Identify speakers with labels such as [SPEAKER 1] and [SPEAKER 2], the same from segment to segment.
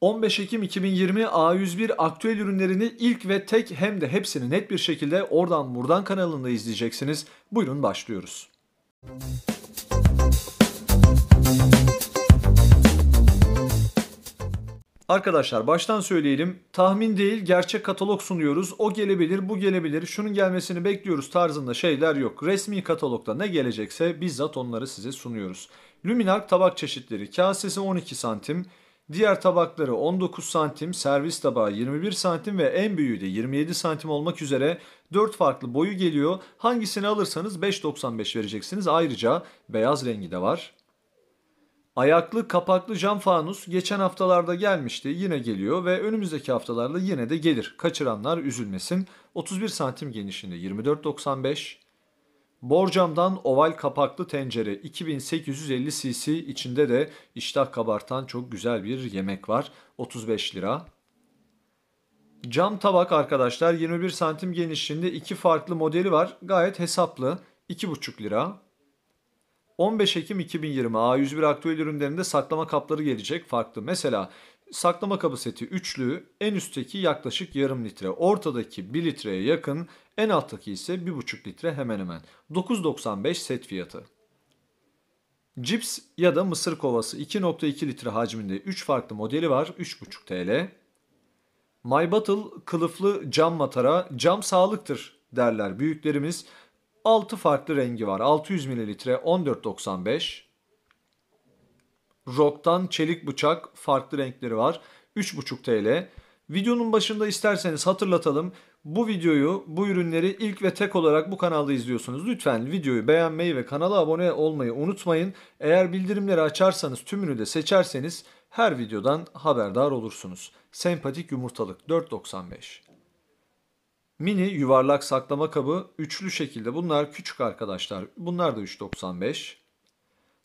[SPEAKER 1] 15 Ekim 2020 A101 aktüel ürünlerini ilk ve tek hem de hepsini net bir şekilde oradan buradan kanalında izleyeceksiniz. Buyurun başlıyoruz. Arkadaşlar baştan söyleyelim. Tahmin değil gerçek katalog sunuyoruz. O gelebilir bu gelebilir şunun gelmesini bekliyoruz tarzında şeyler yok. Resmi katalogda ne gelecekse bizzat onları size sunuyoruz. Luminark tabak çeşitleri kasesi 12 santim. Diğer tabakları 19 santim, servis tabağı 21 santim ve en büyüğü de 27 santim olmak üzere 4 farklı boyu geliyor. Hangisini alırsanız 5.95 vereceksiniz. Ayrıca beyaz rengi de var. Ayaklı kapaklı cam fanus geçen haftalarda gelmişti yine geliyor ve önümüzdeki haftalarda yine de gelir. Kaçıranlar üzülmesin. 31 santim genişliğinde 24.95 Borcam'dan oval kapaklı tencere 2850 cc içinde de iştah kabartan çok güzel bir yemek var. 35 lira. Cam tabak arkadaşlar 21 santim genişliğinde iki farklı modeli var. Gayet hesaplı. 2,5 lira. 15 Ekim 2020 A101 aktüel ürünlerinde saklama kapları gelecek farklı. Mesela saklama kabı seti üçlü en üstteki yaklaşık yarım litre, ortadaki 1 litreye yakın, en alttaki ise 1,5 litre hemen hemen. 9.95 set fiyatı. Cips ya da mısır kovası 2.2 litre hacminde 3 farklı modeli var 3.5 TL. My Battle kılıflı cam matara cam sağlıktır derler büyüklerimiz. 6 farklı rengi var 600 mililitre 14.95 Rock'tan çelik bıçak farklı renkleri var. 3,5 TL. Videonun başında isterseniz hatırlatalım. Bu videoyu, bu ürünleri ilk ve tek olarak bu kanalda izliyorsunuz. Lütfen videoyu beğenmeyi ve kanala abone olmayı unutmayın. Eğer bildirimleri açarsanız, tümünü de seçerseniz her videodan haberdar olursunuz. Sempatik yumurtalık 4.95 Mini yuvarlak saklama kabı üçlü şekilde. Bunlar küçük arkadaşlar. Bunlar da 3.95.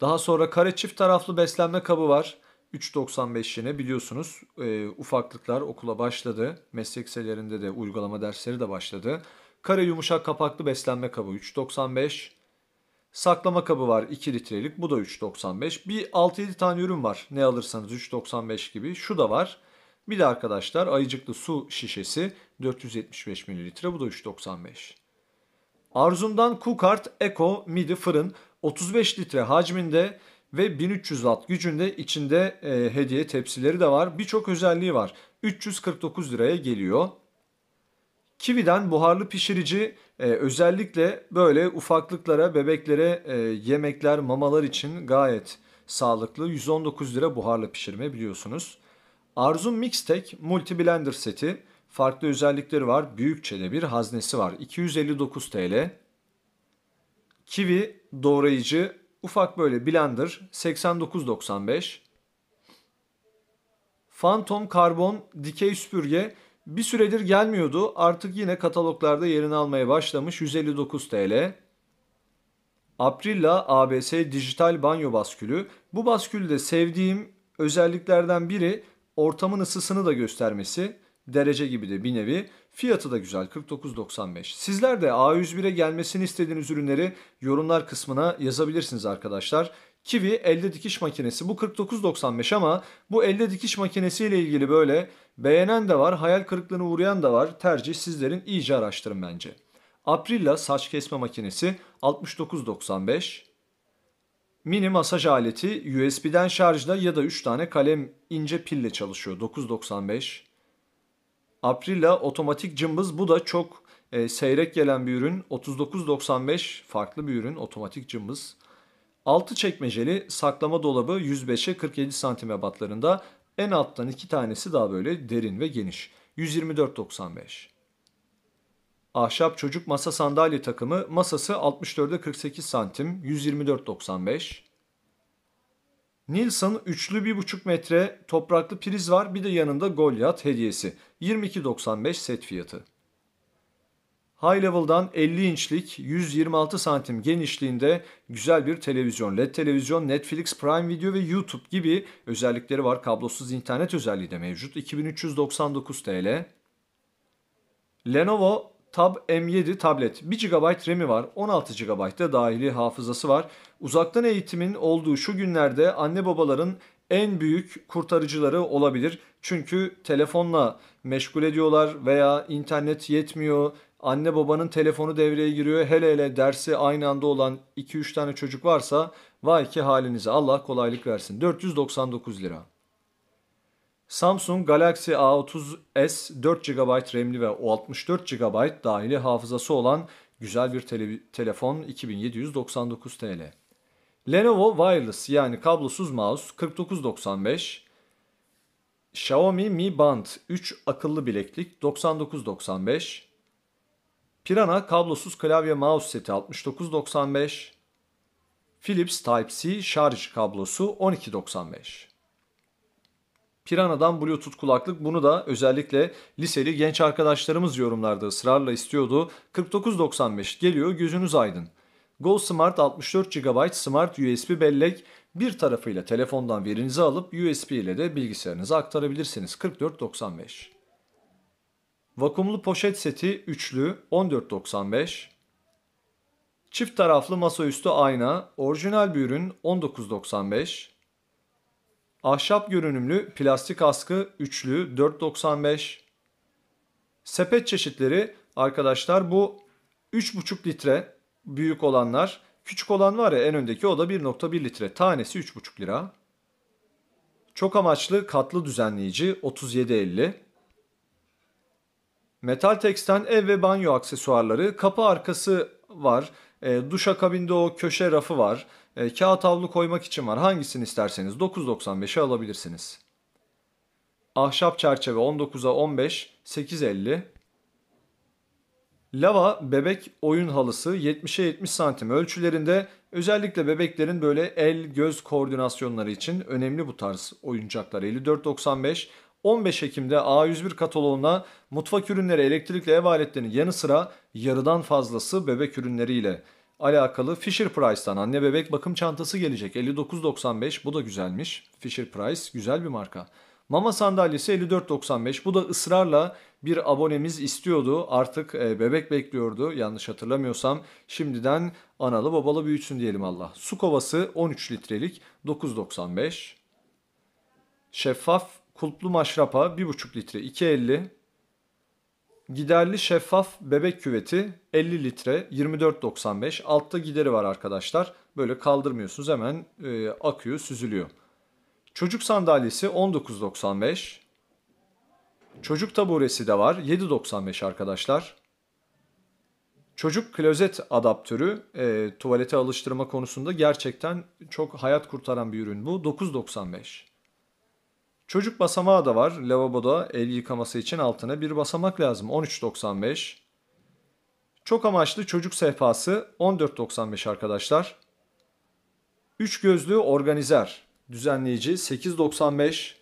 [SPEAKER 1] Daha sonra kare çift taraflı beslenme kabı var. 3.95 yine biliyorsunuz e, ufaklıklar okula başladı. meslekselerinde de uygulama dersleri de başladı. Kare yumuşak kapaklı beslenme kabı 3.95. Saklama kabı var 2 litrelik bu da 3.95. Bir 6-7 tane ürün var ne alırsanız 3.95 gibi. Şu da var. Bir de arkadaşlar ayıcıklı su şişesi 475 mililitre bu da 3.95. Arzum'dan Kukart Eco Midi fırın. 35 litre hacminde ve 1300 watt gücünde içinde e, hediye tepsileri de var. Birçok özelliği var. 349 liraya geliyor. Kividen buharlı pişirici e, özellikle böyle ufaklıklara, bebeklere e, yemekler, mamalar için gayet sağlıklı. 119 lira buharlı pişirme biliyorsunuz. Arzum Mixtek Multi Blender seti. Farklı özellikleri var. Büyükçe de bir haznesi var. 259 TL. Kivi doğrayıcı ufak böyle blender 89.95. Phantom karbon dikey süpürge bir süredir gelmiyordu. Artık yine kataloglarda yerini almaya başlamış 159 TL. Aprilla ABS dijital banyo baskülü. Bu baskülde sevdiğim özelliklerden biri ortamın ısısını da göstermesi derece gibi de bir nevi. Fiyatı da güzel 49.95. Sizler de A101'e gelmesini istediğiniz ürünleri yorumlar kısmına yazabilirsiniz arkadaşlar. Kivi elde dikiş makinesi bu 49.95 ama bu elde dikiş makinesiyle ilgili böyle beğenen de var, hayal kırıklığına uğrayan da var. Tercih sizlerin iyice araştırın bence. Aprilla saç kesme makinesi 69.95. Mini masaj aleti USB'den şarjla ya da 3 tane kalem ince pille çalışıyor 9.95. Aprilia otomatik cımbız bu da çok e, seyrek gelen bir ürün. 39.95 farklı bir ürün otomatik cımbız. altı çekmeceli saklama dolabı 105'e 47 santim ebatlarında. En alttan iki tanesi daha böyle derin ve geniş. 124.95. Ahşap çocuk masa sandalye takımı masası 64'e 48 santim 124.95. Nilsson üçlü bir buçuk metre topraklı priz var bir de yanında Goliath hediyesi. 22.95 set fiyatı. High level'dan 50 inçlik 126 santim genişliğinde güzel bir televizyon. LED televizyon, Netflix, Prime Video ve YouTube gibi özellikleri var. Kablosuz internet özelliği de mevcut. 2399 TL. Lenovo Tab M7 tablet. 1 GB RAM'i var. 16 GB da dahili hafızası var. Uzaktan eğitimin olduğu şu günlerde anne babaların en büyük kurtarıcıları olabilir. Çünkü telefonla meşgul ediyorlar veya internet yetmiyor. Anne babanın telefonu devreye giriyor. Hele hele dersi aynı anda olan 2-3 tane çocuk varsa vay ki halinize Allah kolaylık versin. 499 lira. Samsung Galaxy A30s 4 GB RAM'li ve 64 GB dahili hafızası olan güzel bir tele telefon 2799 TL. Lenovo Wireless yani kablosuz mouse 49.95 Xiaomi Mi Band 3 akıllı bileklik 99.95 Pirana kablosuz klavye mouse seti 69.95 Philips Type-C şarj kablosu 12.95 Piranadan Bluetooth kulaklık bunu da özellikle liseli genç arkadaşlarımız yorumlarda ısrarla istiyordu. 49.95 geliyor gözünüz aydın. Go Smart 64 GB Smart USB bellek bir tarafıyla telefondan verinizi alıp USB ile de bilgisayarınıza aktarabilirsiniz. 44.95 Vakumlu poşet seti üçlü 14.95 Çift taraflı masaüstü ayna orijinal bir ürün 19.95 Ahşap görünümlü plastik askı üçlü 4.95. Sepet çeşitleri arkadaşlar bu 3.5 litre büyük olanlar. Küçük olan var ya en öndeki o da 1.1 litre. Tanesi 3.5 lira. Çok amaçlı katlı düzenleyici 37.50. Metal teksten ev ve banyo aksesuarları. Kapı arkası var. E, duş akabinde o köşe rafı var e, kağıt havlu koymak için var. Hangisini isterseniz 9.95'e alabilirsiniz. Ahşap çerçeve 19'a 15, 8.50. Lava bebek oyun halısı 70'e 70 santim ölçülerinde özellikle bebeklerin böyle el göz koordinasyonları için önemli bu tarz oyuncaklar 54.95 15 Ekim'de A101 kataloğuna mutfak ürünleri, elektrikli ev aletlerinin yanı sıra yarıdan fazlası bebek ürünleriyle alakalı Fisher Price'tan anne bebek bakım çantası gelecek. 59.95 bu da güzelmiş. Fisher Price güzel bir marka. Mama sandalyesi 54.95 bu da ısrarla bir abonemiz istiyordu. Artık e, bebek bekliyordu yanlış hatırlamıyorsam. Şimdiden analı babalı büyütsün diyelim Allah. Su kovası 13 litrelik 9.95. Şeffaf kulplu maşrapa 1.5 litre 2.50. Giderli şeffaf bebek küveti 50 litre 24.95. Altta gideri var arkadaşlar. Böyle kaldırmıyorsunuz hemen e, akıyor süzülüyor. Çocuk sandalyesi 19.95. Çocuk taburesi de var 7.95 arkadaşlar. Çocuk klozet adaptörü e, tuvalete alıştırma konusunda gerçekten çok hayat kurtaran bir ürün bu 9.95. Çocuk basamağı da var. Lavaboda el yıkaması için altına bir basamak lazım. 13.95. Çok amaçlı çocuk sehpası 14.95 arkadaşlar. Üç gözlü organizer, düzenleyici 8.95.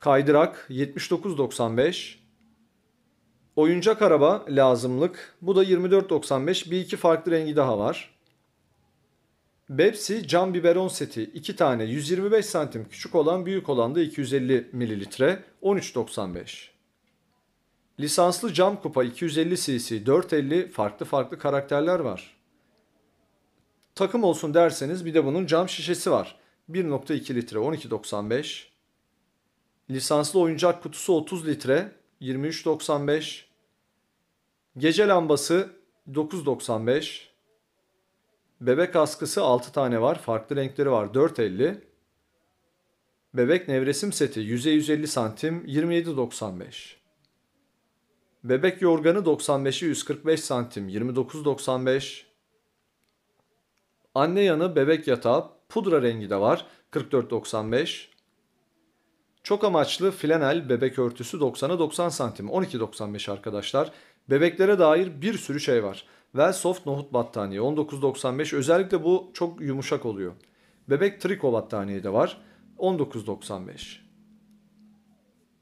[SPEAKER 1] Kaydırak 79.95. Oyuncak araba lazımlık. Bu da 24.95. Bir iki farklı rengi daha var. Pepsi cam biberon seti 2 tane 125 santim küçük olan büyük olan da 250 mililitre 13.95. Lisanslı cam kupa 250 cc 450 farklı farklı karakterler var. Takım olsun derseniz bir de bunun cam şişesi var. 1.2 litre 12.95. Lisanslı oyuncak kutusu 30 litre 23.95. Gece lambası 9.95. Bebek askısı 6 tane var. Farklı renkleri var. 4.50. Bebek nevresim seti 100'e 150 santim 27.95. Bebek yorganı 95'e 145 santim 29.95. Anne yanı bebek yatağı pudra rengi de var 44.95. Çok amaçlı flanel bebek örtüsü 90'a 90 santim 12.95 arkadaşlar. Bebeklere dair bir sürü şey var. Ve soft nohut battaniye 19.95 özellikle bu çok yumuşak oluyor. Bebek triko battaniye de var 19.95.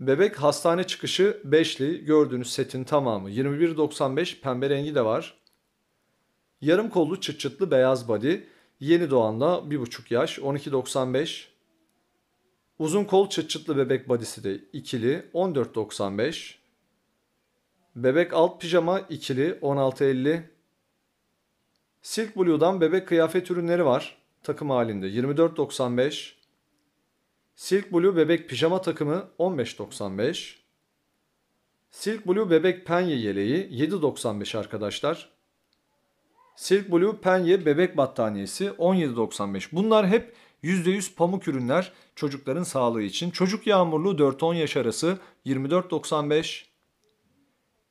[SPEAKER 1] Bebek hastane çıkışı 5'li gördüğünüz setin tamamı 21.95 pembe rengi de var. Yarım kollu çıt çıtlı beyaz body yeni doğanla 1.5 yaş 12.95. Uzun kol çıt çıtlı bebek badisi de ikili 14.95. Bebek alt pijama ikili 16.50. Silk Blue'dan bebek kıyafet ürünleri var. Takım halinde 24.95. Silk Blue bebek pijama takımı 15.95. Silk Blue bebek penye yeleği 7.95 arkadaşlar. Silk Blue penye bebek battaniyesi 17.95. Bunlar hep %100 pamuk ürünler çocukların sağlığı için. Çocuk yağmurlu 4-10 yaş arası 24.95.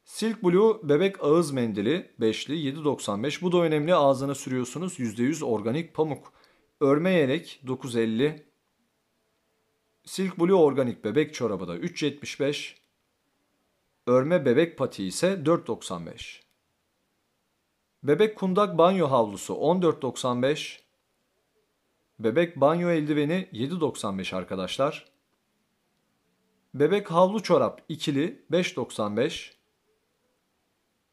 [SPEAKER 1] Silk Blue bebek ağız mendili 5'li 7.95. Bu da önemli. Ağzına sürüyorsunuz. %100 organik pamuk. Örme yelek 9.50. Silk Blue organik bebek çorabı da 3.75. Örme bebek pati ise 4.95. Bebek kundak banyo havlusu 14.95. Bebek banyo eldiveni 7.95 arkadaşlar. Bebek havlu çorap ikili 5.95.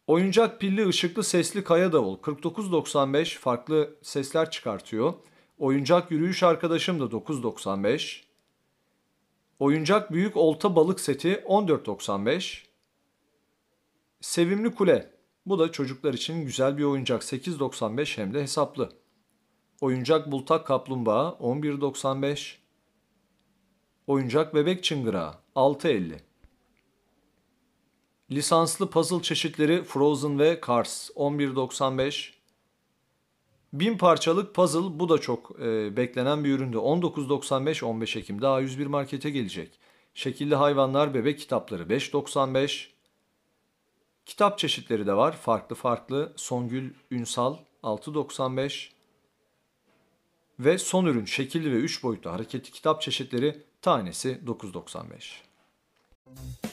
[SPEAKER 1] Oyuncak pilli ışıklı sesli kaya davul 49.95 farklı sesler çıkartıyor. Oyuncak yürüyüş arkadaşım da 9.95. Oyuncak büyük olta balık seti 14.95. Sevimli kule bu da çocuklar için güzel bir oyuncak 8.95 hem de hesaplı. Oyuncak bultak kaplumbağa 11.95. Oyuncak bebek çıngırağı 6.50. Lisanslı puzzle çeşitleri Frozen ve Cars 11.95. Bin parçalık puzzle bu da çok e, beklenen bir üründü. 19.95 15 Ekim daha 101 markete gelecek. Şekilli hayvanlar bebek kitapları 5.95. Kitap çeşitleri de var farklı farklı. Songül Ünsal 6.95 ve son ürün şekilli ve 3 boyutlu hareketli kitap çeşitleri tanesi 9.95.